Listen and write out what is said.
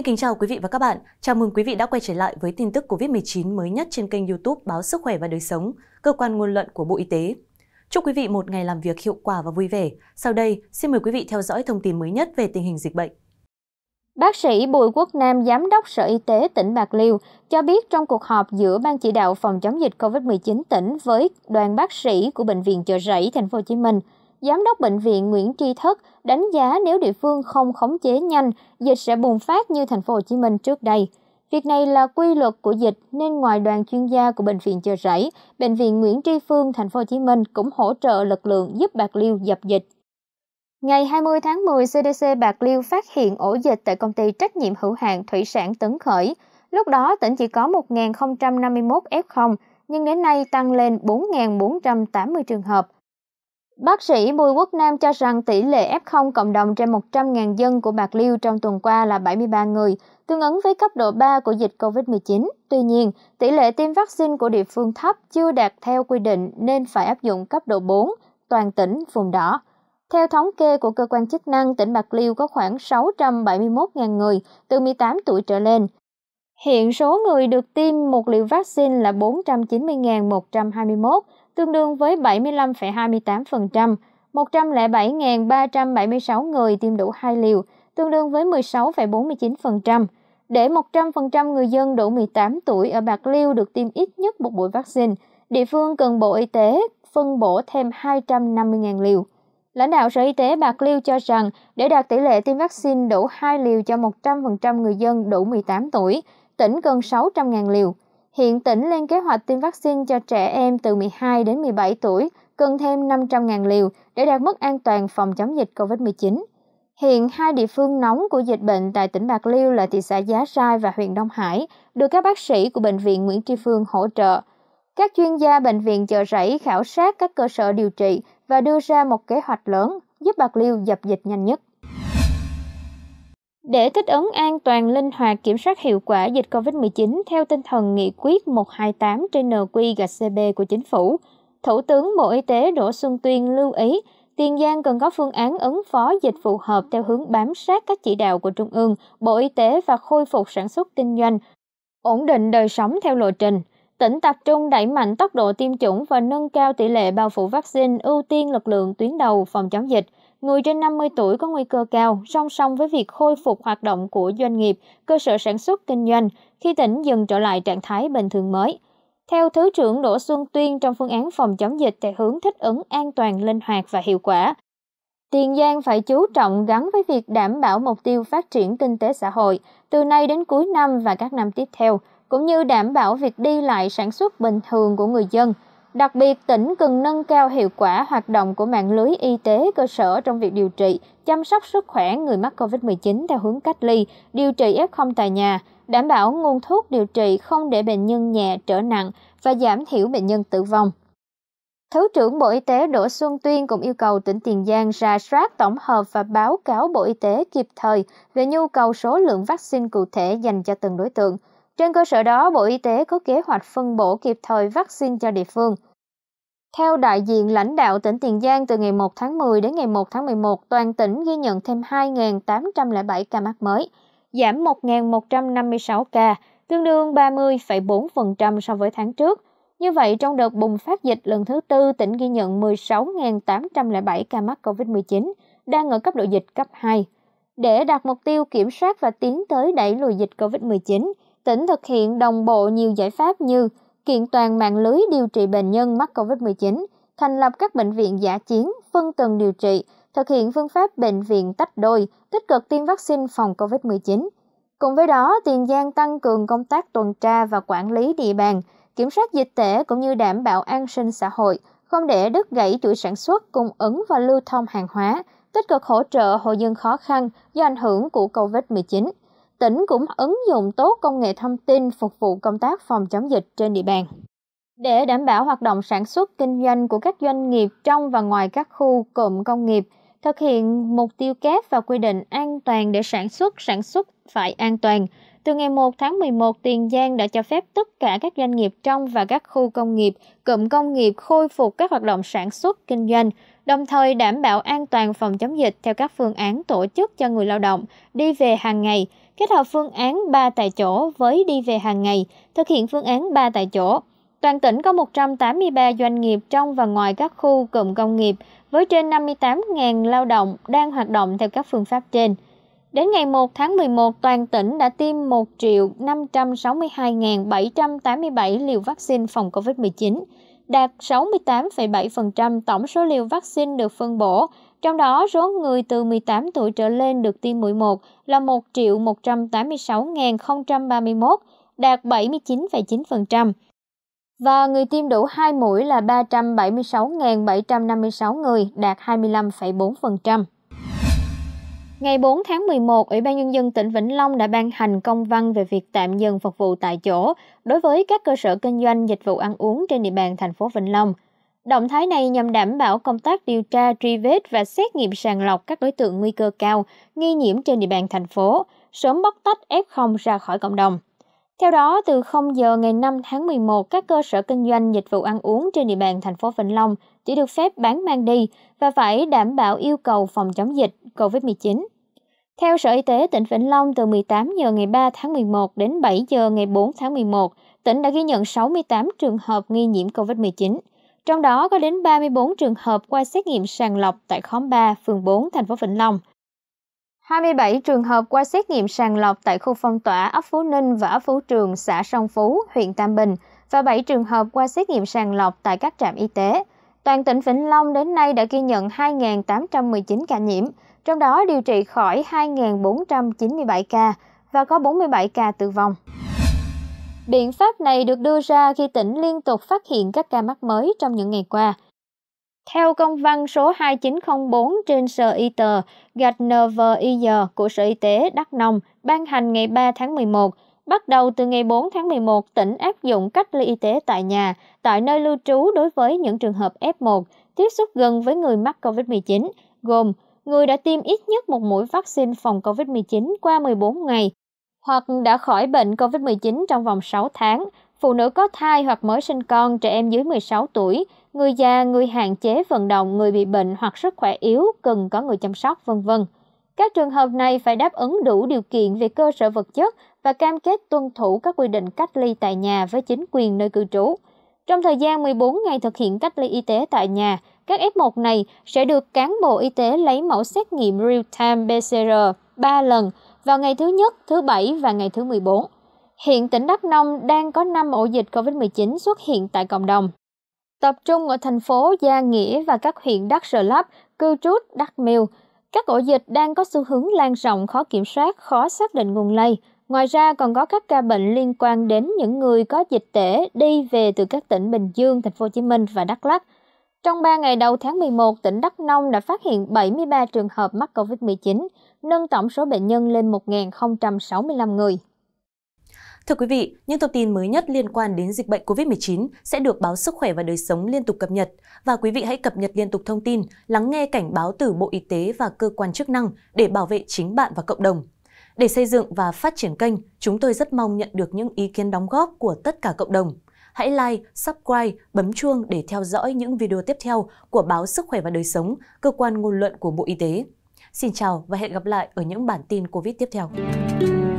Xin kính chào quý vị và các bạn. Chào mừng quý vị đã quay trở lại với tin tức COVID-19 mới nhất trên kênh YouTube Báo Sức khỏe và Đời sống, cơ quan ngôn luận của Bộ Y tế. Chúc quý vị một ngày làm việc hiệu quả và vui vẻ. Sau đây, xin mời quý vị theo dõi thông tin mới nhất về tình hình dịch bệnh. Bác sĩ Bùi Quốc Nam, Giám đốc Sở Y tế tỉnh Bạc Liêu, cho biết trong cuộc họp giữa Ban chỉ đạo phòng chống dịch COVID-19 tỉnh với đoàn bác sĩ của Bệnh viện Chợ Rẫy, Thành phố Hồ Chí Minh, Giám đốc Bệnh viện Nguyễn Tri Thất đánh giá nếu địa phương không khống chế nhanh, dịch sẽ bùng phát như thành phố Hồ Chí Minh trước đây. Việc này là quy luật của dịch nên ngoài đoàn chuyên gia của bệnh viện chờ Rẫy, bệnh viện Nguyễn Tri Phương thành phố Hồ Chí Minh cũng hỗ trợ lực lượng giúp Bạc Liêu dập dịch. Ngày 20 tháng 10, CDC Bạc Liêu phát hiện ổ dịch tại công ty trách nhiệm hữu hạn thủy sản Tấn Khởi. Lúc đó tỉnh chỉ có 1.051 F0, nhưng đến nay tăng lên 4.480 trường hợp. Bác sĩ Bùi Quốc Nam cho rằng tỷ lệ F0 cộng đồng trên 100.000 dân của Bạc Liêu trong tuần qua là 73 người, tương ứng với cấp độ 3 của dịch COVID-19. Tuy nhiên, tỷ lệ tiêm vaccine của địa phương thấp chưa đạt theo quy định nên phải áp dụng cấp độ 4, toàn tỉnh, vùng đỏ. Theo thống kê của cơ quan chức năng, tỉnh Bạc Liêu có khoảng 671.000 người từ 18 tuổi trở lên. Hiện số người được tiêm một liều vaccine là 490.121 tương đương với 75,28%, 107.376 người tiêm đủ hai liều, tương đương với 16,49%. Để 100% người dân đủ 18 tuổi ở Bạc Liêu được tiêm ít nhất một buổi vaccine, địa phương cần Bộ Y tế phân bổ thêm 250.000 liều. Lãnh đạo Sở Y tế Bạc Liêu cho rằng, để đạt tỷ lệ tiêm vaccine đủ hai liều cho 100% người dân đủ 18 tuổi, tỉnh cần 600.000 liều. Hiện tỉnh lên kế hoạch tiêm vaccine cho trẻ em từ hai đến bảy tuổi cần thêm năm trăm 000 liều để đạt mức an toàn phòng chống dịch covid chín Hiện hai địa phương nóng của dịch bệnh tại tỉnh Bạc Liêu là thị xã Giá Rai và huyện Đông Hải được các bác sĩ của Bệnh viện Nguyễn Tri Phương hỗ trợ. Các chuyên gia bệnh viện chợ rẫy khảo sát các cơ sở điều trị và đưa ra một kế hoạch lớn giúp Bạc Liêu dập dịch nhanh nhất để thích ứng an toàn linh hoạt kiểm soát hiệu quả dịch covid một mươi chín theo tinh thần nghị quyết 128 trên nq gạch cb của chính phủ thủ tướng bộ y tế đỗ xuân tuyên lưu ý Tiền Giang cần có phương án ứng phó dịch phù hợp theo hướng bám sát các chỉ đạo của Trung ương, Bộ Y tế và khôi phục sản xuất kinh doanh, ổn định đời sống theo lộ trình. Tỉnh tập trung đẩy mạnh tốc độ tiêm chủng và nâng cao tỷ lệ bao phủ vaccine, ưu tiên lực lượng tuyến đầu phòng chống dịch người trên 50 tuổi có nguy cơ cao song song với việc khôi phục hoạt động của doanh nghiệp, cơ sở sản xuất kinh doanh khi tỉnh dần trở lại trạng thái bình thường mới. Theo Thứ trưởng Đỗ Xuân Tuyên trong phương án phòng chống dịch theo hướng thích ứng an toàn, linh hoạt và hiệu quả, Tiền Giang phải chú trọng gắn với việc đảm bảo mục tiêu phát triển kinh tế xã hội từ nay đến cuối năm và các năm tiếp theo, cũng như đảm bảo việc đi lại sản xuất bình thường của người dân – đặc biệt tỉnh cần nâng cao hiệu quả hoạt động của mạng lưới y tế cơ sở trong việc điều trị chăm sóc sức khỏe người mắc covid 19 theo hướng cách ly điều trị f tại nhà đảm bảo nguồn thuốc điều trị không để bệnh nhân nhẹ trở nặng và giảm thiểu bệnh nhân tử vong Thứ trưởng Bộ Y tế Đỗ Xuân Tuyên cũng yêu cầu tỉnh Tiền Giang ra soát tổng hợp và báo cáo Bộ Y tế kịp thời về nhu cầu số lượng vaccine cụ thể dành cho từng đối tượng, trên cơ sở đó, Bộ Y tế có kế hoạch phân bổ kịp thời vaccine cho địa phương. Theo đại diện lãnh đạo tỉnh Tiền Giang, từ ngày 1 tháng 10 đến ngày 1 tháng 11, toàn tỉnh ghi nhận thêm 2.807 ca mắc mới, giảm 1.156 ca, tương đương 30,4% so với tháng trước. Như vậy, trong đợt bùng phát dịch lần thứ tư, tỉnh ghi nhận 16.807 ca mắc COVID-19, đang ở cấp độ dịch cấp 2. Để đạt mục tiêu kiểm soát và tiến tới đẩy lùi dịch COVID-19, tỉnh thực hiện đồng bộ nhiều giải pháp như kiện toàn mạng lưới điều trị bệnh nhân mắc COVID-19, thành lập các bệnh viện giả chiến, phân tầng điều trị, thực hiện phương pháp bệnh viện tách đôi, tích cực tiêm vaccine phòng COVID-19. Cùng với đó, Tiền Giang tăng cường công tác tuần tra và quản lý địa bàn, kiểm soát dịch tễ cũng như đảm bảo an sinh xã hội, không để đứt gãy chuỗi sản xuất, cung ứng và lưu thông hàng hóa, tích cực hỗ trợ hộ dân khó khăn do ảnh hưởng của COVID-19 tỉnh cũng ứng dụng tốt công nghệ thông tin phục vụ công tác phòng chống dịch trên địa bàn. Để đảm bảo hoạt động sản xuất kinh doanh của các doanh nghiệp trong và ngoài các khu cụm công nghiệp, thực hiện mục tiêu kép và quy định an toàn để sản xuất, sản xuất phải an toàn. Từ ngày 1 tháng 11, Tiền Giang đã cho phép tất cả các doanh nghiệp trong và các khu công nghiệp, cụm công nghiệp khôi phục các hoạt động sản xuất, kinh doanh, đồng thời đảm bảo an toàn phòng chống dịch theo các phương án tổ chức cho người lao động đi về hàng ngày, kết hợp phương án ba tại chỗ với đi về hàng ngày, thực hiện phương án ba tại chỗ. Toàn tỉnh có 183 doanh nghiệp trong và ngoài các khu cụm công nghiệp với trên 58.000 lao động đang hoạt động theo các phương pháp trên. Đến ngày 1 tháng 11, toàn tỉnh đã tiêm 1 562.787 liều vaccine phòng COVID-19 đạt 68,7% tổng số liều vaccine được phân bổ, trong đó số người từ 18 tuổi trở lên được tiêm mũi một là 1 186.031, đạt 79,9%. Và người tiêm đủ hai mũi là 376.756 người, đạt 25,4%. Ngày 4 tháng 11, Ủy ban Nhân dân tỉnh Vĩnh Long đã ban hành công văn về việc tạm dừng phục vụ tại chỗ đối với các cơ sở kinh doanh dịch vụ ăn uống trên địa bàn thành phố Vĩnh Long. Động thái này nhằm đảm bảo công tác điều tra, truy vết và xét nghiệm sàng lọc các đối tượng nguy cơ cao, nghi nhiễm trên địa bàn thành phố, sớm bóc tách F0 ra khỏi cộng đồng. Theo đó, từ 0 giờ ngày 5 tháng 11, các cơ sở kinh doanh dịch vụ ăn uống trên địa bàn thành phố Vĩnh Long chỉ được phép bán mang đi và phải đảm bảo yêu cầu phòng chống dịch COVID-19. Theo Sở Y tế tỉnh Vĩnh Long, từ 18 giờ ngày 3 tháng 11 đến 7 giờ ngày 4 tháng 11, tỉnh đã ghi nhận 68 trường hợp nghi nhiễm COVID-19. Trong đó có đến 34 trường hợp qua xét nghiệm sàng lọc tại khóm 3, phường 4, thành phố Vĩnh Long. 27 trường hợp qua xét nghiệm sàng lọc tại khu phong tỏa ấp Phú Ninh và ấp Phú Trường, xã Song Phú, huyện Tam Bình và 7 trường hợp qua xét nghiệm sàng lọc tại các trạm y tế. Toàn tỉnh Vĩnh Long đến nay đã ghi nhận 2.819 ca nhiễm, trong đó điều trị khỏi 2.497 ca và có 47 ca tử vong. Biện pháp này được đưa ra khi tỉnh liên tục phát hiện các ca mắc mới trong những ngày qua – theo công văn số 2904 trên Sở Y tờ gạch NVIG của Sở Y tế Đắk Nông ban hành ngày 3 tháng 11, bắt đầu từ ngày 4 tháng 11 tỉnh áp dụng cách ly y tế tại nhà, tại nơi lưu trú đối với những trường hợp F1 tiếp xúc gần với người mắc COVID-19, gồm người đã tiêm ít nhất một mũi vaccine phòng COVID-19 qua 14 ngày, hoặc đã khỏi bệnh COVID-19 trong vòng 6 tháng, phụ nữ có thai hoặc mới sinh con, trẻ em dưới 16 tuổi, người già, người hạn chế vận động, người bị bệnh hoặc sức khỏe yếu cần có người chăm sóc, vân vân. Các trường hợp này phải đáp ứng đủ điều kiện về cơ sở vật chất và cam kết tuân thủ các quy định cách ly tại nhà với chính quyền nơi cư trú. Trong thời gian 14 ngày thực hiện cách ly y tế tại nhà, các F1 này sẽ được cán bộ y tế lấy mẫu xét nghiệm real-time PCR 3 lần vào ngày thứ nhất, thứ bảy và ngày thứ 14 hiện tỉnh Đắk Nông đang có 5 ổ dịch COVID-19 xuất hiện tại cộng đồng. Tập trung ở thành phố Gia Nghĩa và các huyện Đắk Sơ Lấp, Cư Trút, Đắk Miêu. Các ổ dịch đang có xu hướng lan rộng khó kiểm soát, khó xác định nguồn lây. Ngoài ra còn có các ca bệnh liên quan đến những người có dịch tễ đi về từ các tỉnh Bình Dương, Thành phố Hồ Chí Minh và Đắk Lắk. Trong 3 ngày đầu tháng 11, tỉnh Đắk Nông đã phát hiện 73 trường hợp mắc COVID-19, nâng tổng số bệnh nhân lên 1.065 người. Thưa quý vị, những thông tin mới nhất liên quan đến dịch bệnh COVID-19 sẽ được báo Sức khỏe và Đời sống liên tục cập nhật và quý vị hãy cập nhật liên tục thông tin, lắng nghe cảnh báo từ Bộ Y tế và cơ quan chức năng để bảo vệ chính bạn và cộng đồng. Để xây dựng và phát triển kênh, chúng tôi rất mong nhận được những ý kiến đóng góp của tất cả cộng đồng. Hãy like, subscribe, bấm chuông để theo dõi những video tiếp theo của báo Sức khỏe và Đời sống, cơ quan ngôn luận của Bộ Y tế. Xin chào và hẹn gặp lại ở những bản tin COVID tiếp theo.